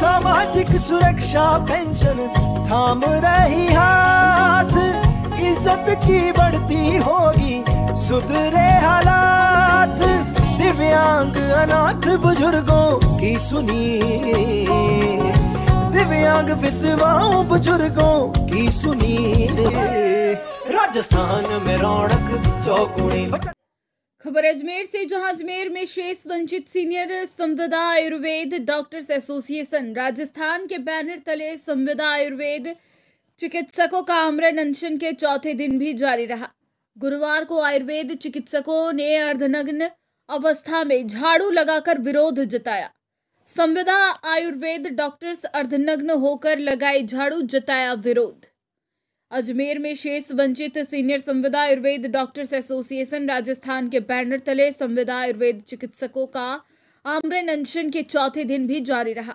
सामाजिक सुरक्षा पेंशन थाम रही हाथ इज्जत की बढ़ती होगी सुधरे हालात दिव्यांग अनाथ बुजुर्गों की सुनी दिव्यांग विधवाओं बुजुर्गों की सुनी राजस्थान में रौनक चौगुनी खबर अजमेर से जहां अजमेर में शेष वंचित सीनियर संविदा आयुर्वेद डॉक्टर्स एसोसिएशन राजस्थान के बैनर तले संविदा आयुर्वेद चिकित्सकों का आमरण अनशन के चौथे दिन भी जारी रहा गुरुवार को आयुर्वेद चिकित्सकों ने अर्धनग्न अवस्था में झाड़ू लगाकर विरोध जताया संविदा आयुर्वेद डॉक्टर्स अर्धनग्न होकर लगाए झाड़ू जताया विरोध अजमेर में शेष वंचित सीनियर संविदा आयुर्वेद डॉक्टर्स एसोसिएशन राजस्थान के बैनर तले संविदा आयुर्वेद चिकित्सकों का आमरण अनशन के चौथे दिन भी जारी रहा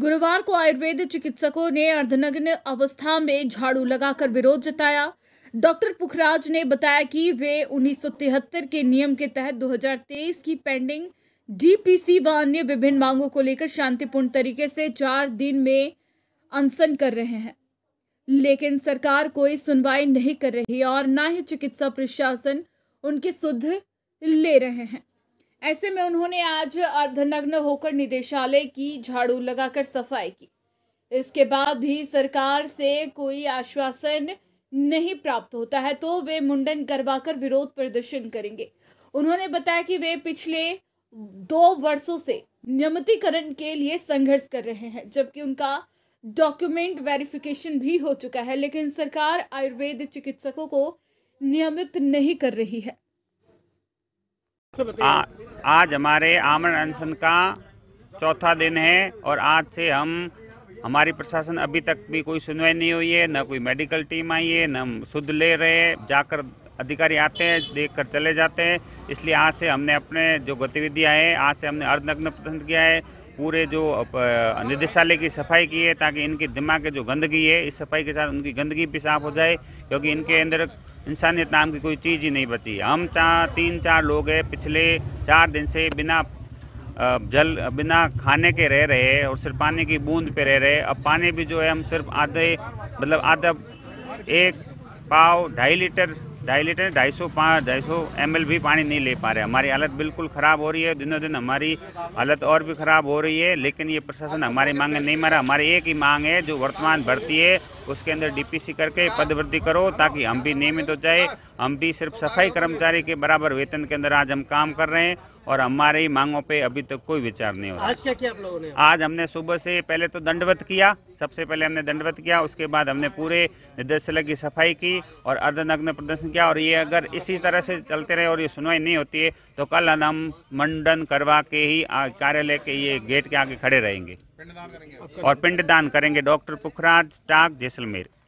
गुरुवार को आयुर्वेद चिकित्सकों ने अर्धनग्न अवस्था में झाड़ू लगाकर विरोध जताया डॉक्टर पुखराज ने बताया कि वे उन्नीस के नियम के तहत 2023 की पेंडिंग डीपीसी व अन्य विभिन्न मांगों को लेकर शांतिपूर्ण तरीके से चार दिन में अनशन कर रहे हैं लेकिन सरकार कोई सुनवाई नहीं कर रही और ना ही चिकित्सा प्रशासन उनकी सुध ले रहे हैं ऐसे में उन्होंने आज अर्धनग्न होकर निदेशालय की झाड़ू लगाकर सफाई की इसके बाद भी सरकार से कोई आश्वासन नहीं प्राप्त होता है तो वे मुंडन करवाकर विरोध प्रदर्शन करेंगे उन्होंने बताया कि वे पिछले दो वर्षों से नियमितीकरण के लिए संघर्ष कर रहे हैं जबकि उनका डॉक्यूमेंट वेरिफिकेशन भी हो चुका है लेकिन सरकार आयुर्वेद चिकित्सकों को नियमित नहीं कर रही है आ, आज हमारे आमरण अनशन का चौथा दिन है और आज से हम हमारी प्रशासन अभी तक भी कोई सुनवाई नहीं हुई है ना कोई मेडिकल टीम आई है ना हम शुद्ध ले रहे हैं जाकर अधिकारी आते हैं देख कर चले जाते हैं इसलिए आज से हमने अपने जो गतिविधियाँ हैं आज से हमने अर्धनग्न पसंद किया है पूरे जो निदेशालय की सफाई की है ताकि इनके दिमाग के जो गंदगी है इस सफाई के साथ उनकी गंदगी भी साफ हो जाए क्योंकि इनके अंदर इंसानियत नाम की कोई चीज़ ही नहीं बची हम चार तीन चार लोग हैं पिछले चार दिन से बिना जल बिना खाने के रह रहे हैं और सिर्फ पानी की बूंद पे रह रहे अब पानी भी जो है हम सिर्फ आधे मतलब आधा एक पाव ढाई लीटर ढाई लीटर ढाई सौ पाँच ढाई सौ एम भी पानी नहीं ले पा रहे हमारी हालत बिल्कुल ख़राब हो रही है दिनों दिन हमारी हालत और भी ख़राब हो रही है लेकिन ये प्रशासन हमारी मांग नहीं मारा हमारी एक ही मांग है जो वर्तमान भर्ती है उसके अंदर डीपीसी करके पदवृद्धि करो ताकि हम भी नियमित हो जाए हम भी सिर्फ सफाई कर्मचारी के बराबर वेतन के अंदर आज हम काम कर रहे हैं और हमारी मांगों पे अभी तक तो कोई विचार नहीं हो रहा आज क्या किया आप लोगों ने आज हमने सुबह से पहले तो दंडवत किया सबसे पहले हमने दंडवत किया उसके बाद हमने पूरे निदेशालय की सफाई की और अर्धनग्न प्रदर्शन किया और ये अगर इसी तरह से चलते रहे और ये सुनवाई नहीं होती है तो कल हम मंडन करवा के ही कार्यालय के ये गेट के आगे खड़े रहेंगे और पिंडदान करेंगे डॉक्टर पुखराज टाक जैसलमेर